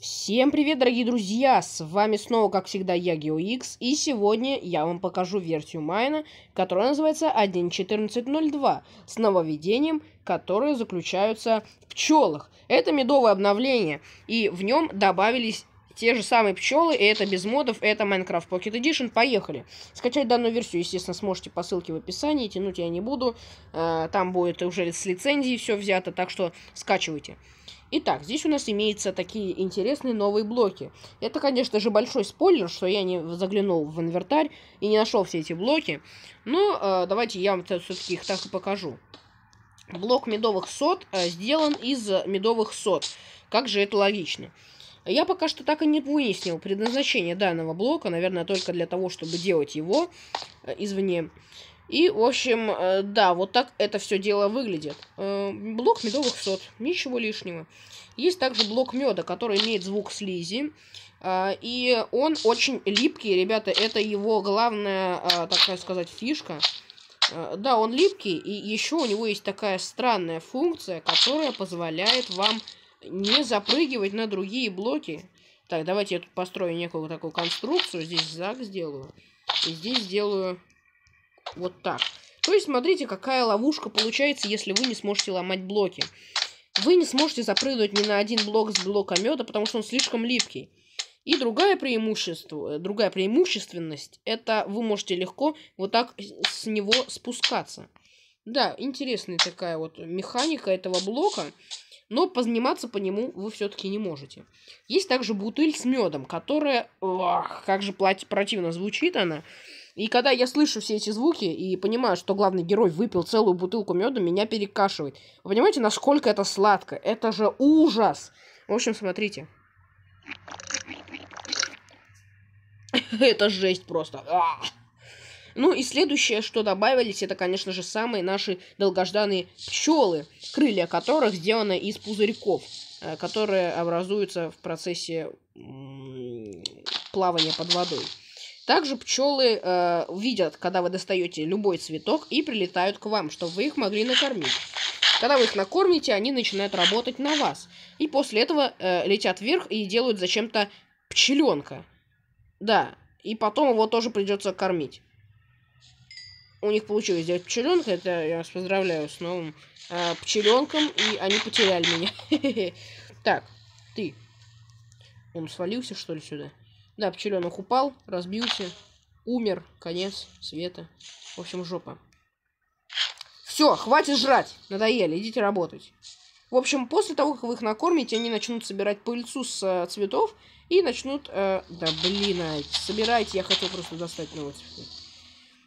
Всем привет, дорогие друзья! С вами снова, как всегда, я, GeoX, и сегодня я вам покажу версию майна, которая называется 1.14.02, с нововведением, которые заключаются в пчелах. Это медовое обновление, и в нем добавились те же самые пчелы, и это без модов, это Minecraft Pocket Edition. Поехали. Скачать данную версию, естественно, сможете по ссылке в описании, тянуть я не буду. Э, там будет уже с лицензией все взято, так что скачивайте. Итак, здесь у нас имеются такие интересные новые блоки. Это, конечно же, большой спойлер, что я не заглянул в инвентарь и не нашел все эти блоки. Но ну, э, давайте я вам все-таки их так и покажу. Блок медовых сот э, сделан из медовых сот. Как же это логично. Я пока что так и не выяснил предназначение данного блока. Наверное, только для того, чтобы делать его э, извне. И, в общем, э, да, вот так это все дело выглядит. Э, блок медовых сот, ничего лишнего. Есть также блок меда, который имеет звук слизи. Э, и он очень липкий, ребята, это его главная, так сказать, фишка. Да, он липкий, и еще у него есть такая странная функция, которая позволяет вам не запрыгивать на другие блоки. Так, давайте я тут построю некую такую конструкцию. Здесь зак сделаю. И здесь сделаю вот так. То есть, смотрите, какая ловушка получается, если вы не сможете ломать блоки. Вы не сможете запрыгнуть ни на один блок с блока меда, потому что он слишком липкий. И другое преимущество, э, другая преимущественность, это вы можете легко вот так с него спускаться. Да, интересная такая вот механика этого блока, но позаниматься по нему вы все-таки не можете. Есть также бутыль с медом, которая, ох, как же противно звучит она, и когда я слышу все эти звуки и понимаю, что главный герой выпил целую бутылку меда, меня перекашивает. Вы понимаете, насколько это сладко? Это же ужас! В общем, смотрите. это жесть просто. Ну и следующее, что добавились, это, конечно же, самые наши долгожданные пчелы, крылья которых сделаны из пузырьков, э, которые образуются в процессе плавания под водой. Также пчелы э, видят, когда вы достаете любой цветок и прилетают к вам, чтобы вы их могли накормить. Когда вы их накормите, они начинают работать на вас. И после этого э, летят вверх и делают зачем-то пчеленка. Да, и потом его тоже придется кормить. У них получилось сделать пчеленка, это я вас поздравляю с новым э, пчеленком, и они потеряли меня. Так, ты. Он свалился, что ли, сюда? Да, пчеленок упал, разбился, умер, конец света. В общем, жопа. Все, хватит жрать, надоели, идите работать. В общем, после того, как вы их накормите, они начнут собирать пыльцу с э, цветов и начнут... Э, да блин, а, собирайте, я хотел просто достать новый цветок.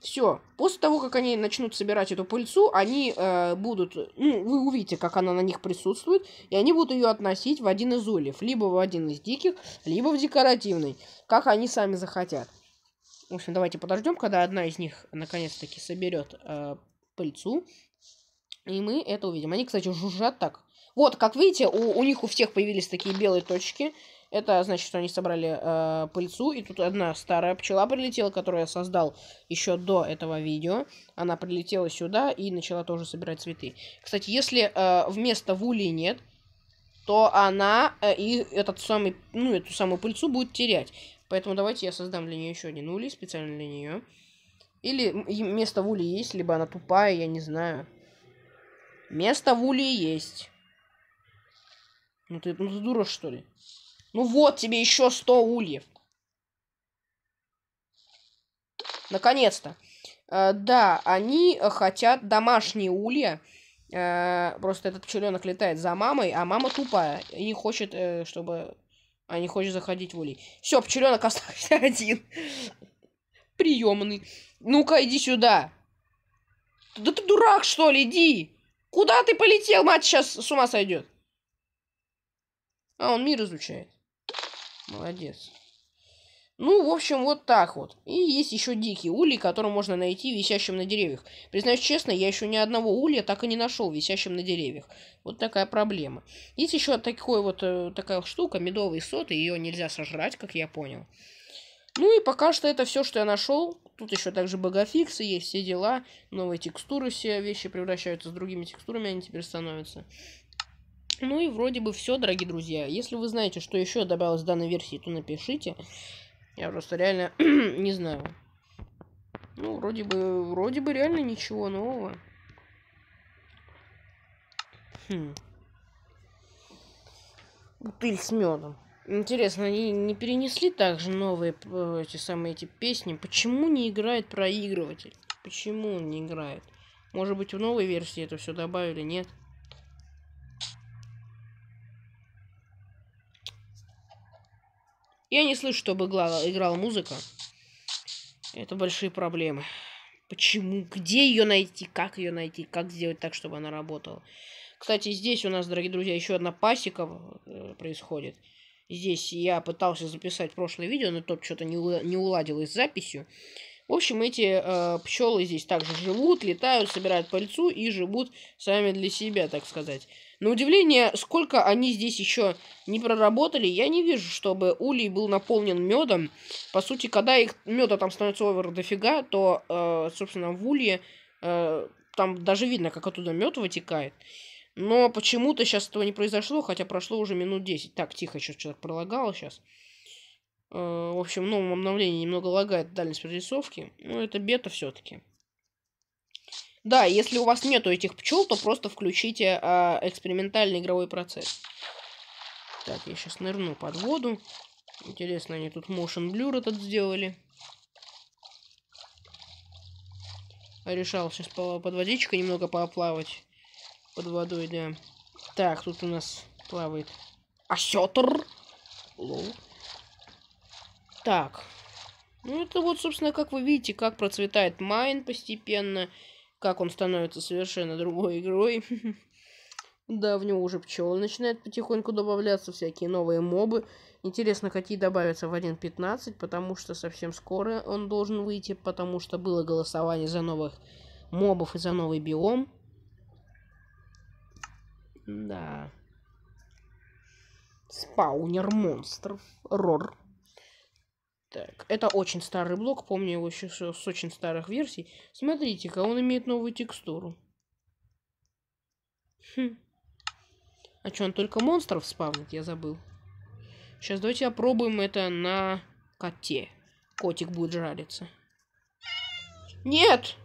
Все. После того, как они начнут собирать эту пыльцу, они э, будут, ну, вы увидите, как она на них присутствует, и они будут ее относить в один из ульев, либо в один из диких, либо в декоративный, как они сами захотят. В общем, давайте подождем, когда одна из них наконец-таки соберет э, пыльцу, и мы это увидим. Они, кстати, жужжат так. Вот, как видите, у, у них у всех появились такие белые точки. Это значит, что они собрали э, пыльцу, и тут одна старая пчела прилетела, которую я создал еще до этого видео. Она прилетела сюда и начала тоже собирать цветы. Кстати, если э, вместо вули нет, то она э, и этот самый, ну, эту самую пыльцу будет терять. Поэтому давайте я создам для нее еще один улей специально для нее. Или место в улей есть, либо она тупая, я не знаю. Место в улей есть. Ну ты, ну ты дура, что ли? Ну вот тебе еще 100 ульев. Наконец-то. Э, да, они хотят домашние улья. Э, просто этот пчеленок летает за мамой, а мама тупая. И не хочет, э, чтобы... А не хочет заходить в улей. Все, пчеленок остался один. Приемный. Ну-ка, иди сюда. Да ты дурак, что ли? Иди. Куда ты полетел? Мать сейчас с ума сойдет. А он мир изучает. Молодец. Ну, в общем, вот так вот. И есть еще дикий улей, который можно найти висящим на деревьях. Признаюсь честно, я еще ни одного улья так и не нашел висящим на деревьях. Вот такая проблема. Есть еще такой вот, э, такая штука, медовый сот и ее нельзя сожрать, как я понял. Ну и пока что это все, что я нашел. Тут еще также багафиксы есть, все дела. Новые текстуры, все вещи превращаются с другими текстурами, они теперь становятся. Ну и вроде бы все, дорогие друзья. Если вы знаете, что еще добавилось в данной версии, то напишите. Я просто реально не знаю. Ну, вроде бы, вроде бы реально ничего нового. Хм. Бутыль с медом. Интересно, они не перенесли также новые эти самые эти песни? Почему не играет проигрыватель? Почему он не играет? Может быть, в новой версии это все добавили, нет? Я не слышу, чтобы играла, играла музыка. Это большие проблемы. Почему? Где ее найти? Как ее найти? Как сделать так, чтобы она работала? Кстати, здесь у нас, дорогие друзья, еще одна пасека э, происходит. Здесь я пытался записать прошлое видео, но тут что-то не, не уладилось с записью. В общем, эти э, пчелы здесь также живут, летают, собирают пыльцу и живут сами для себя, так сказать. На удивление, сколько они здесь еще не проработали, я не вижу, чтобы улей был наполнен медом. По сути, когда их меда там становится овер дофига, то, э, собственно, в улье э, там даже видно, как оттуда мед вытекает. Но почему-то сейчас этого не произошло, хотя прошло уже минут 10. Так, тихо, сейчас что-то пролагало сейчас. Э, в общем, новом обновлении немного лагает дальность прорисовки. Но это бета все-таки. Да, если у вас нету этих пчел, то просто включите э, экспериментальный игровой процесс. Так, я сейчас нырну под воду. Интересно, они тут motion blur этот сделали. А решал сейчас под водичкой немного поплавать. Под водой, да. Так, тут у нас плавает осетр. Лоу. Так. Ну, это вот, собственно, как вы видите, как процветает Майн постепенно, как он становится совершенно другой игрой. Да, в него уже пчелы начинают потихоньку добавляться, всякие новые мобы. Интересно, какие добавятся в 1.15, потому что совсем скоро он должен выйти, потому что было голосование за новых мобов и за новый биом. Да. Спаунер монстров. Рор. Так, это очень старый блок, помню его еще с очень старых версий. Смотрите-ка, он имеет новую текстуру. Хм. А что, он только монстров спавнит? Я забыл. Сейчас давайте опробуем это на коте. Котик будет жариться. Нет!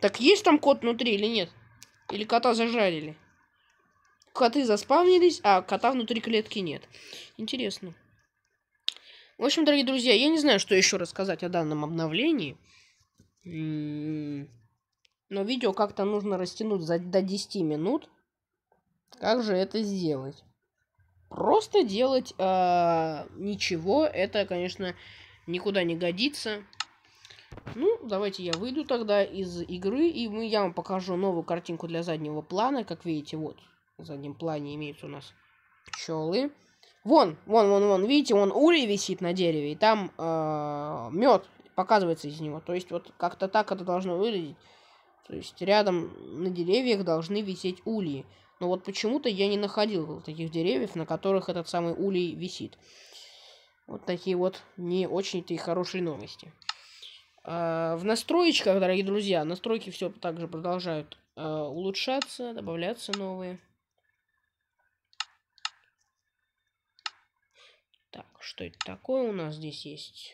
Так есть там кот внутри или нет? Или кота зажарили? Коты заспавнились, а кота внутри клетки нет. Интересно. В общем, дорогие друзья, я не знаю, что еще рассказать о данном обновлении. М-м-м. Но видео как-то нужно растянуть за, до 10 минут. Как же это сделать? Просто делать э, ничего, это, конечно, никуда не годится. Ну, давайте я выйду тогда из игры, и мы, я вам покажу новую картинку для заднего плана. Как видите, вот, в заднем плане имеются у нас пчелы. Вон, вон, вон, вон, видите, вон улей висит на дереве, и там э, -э мед показывается из него. То есть, вот как-то так это должно выглядеть. То есть, рядом на деревьях должны висеть ульи. Но вот почему-то я не находил таких деревьев, на которых этот самый улей висит. Вот такие вот не очень-то и хорошие новости. А, в настроечках, дорогие друзья, настройки все также продолжают а, улучшаться, добавляться новые. Так, что это такое у нас здесь есть?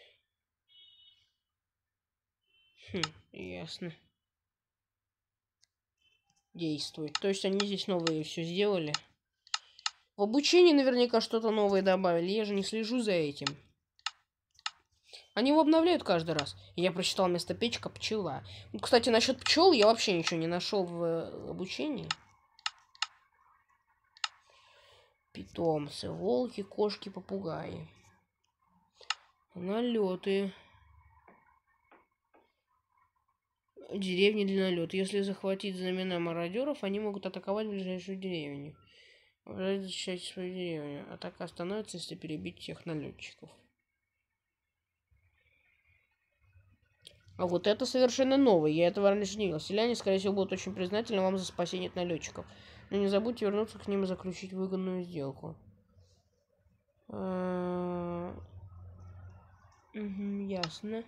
Хм, ясно. Действует. То есть они здесь новые все сделали. В обучении наверняка что-то новое добавили. Я же не слежу за этим. Они его обновляют каждый раз. Я прочитал вместо печка пчела. Ну, кстати, насчет пчел я вообще ничего не нашел в э, обучении. Питомцы, волки, кошки, попугаи. Налеты. Деревни для налета. Если захватить знамена мародеров, они могут атаковать ближайшую деревню. Защищать свою деревню. Атака остановится, если перебить всех налетчиков. А вот это совершенно новое, я этого раньше не видел. Селяне, скорее всего, будут очень признательны вам за спасение от налетчиков. Но не забудьте вернуться к ним и заключить выгодную сделку. Угу, ясно.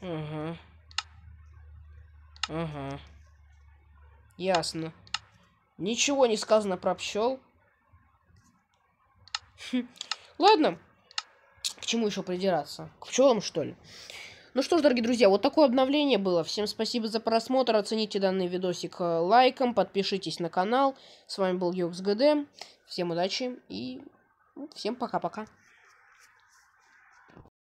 Ага. Ага. Ясно. Ничего не сказано про пчел. Ладно. К чему еще придираться? К пчелам, что ли? Ну что ж, дорогие друзья, вот такое обновление было. Всем спасибо за просмотр. Оцените данный видосик э, лайком, подпишитесь на канал. С вами был Геокс ГД. Всем удачи и всем пока-пока.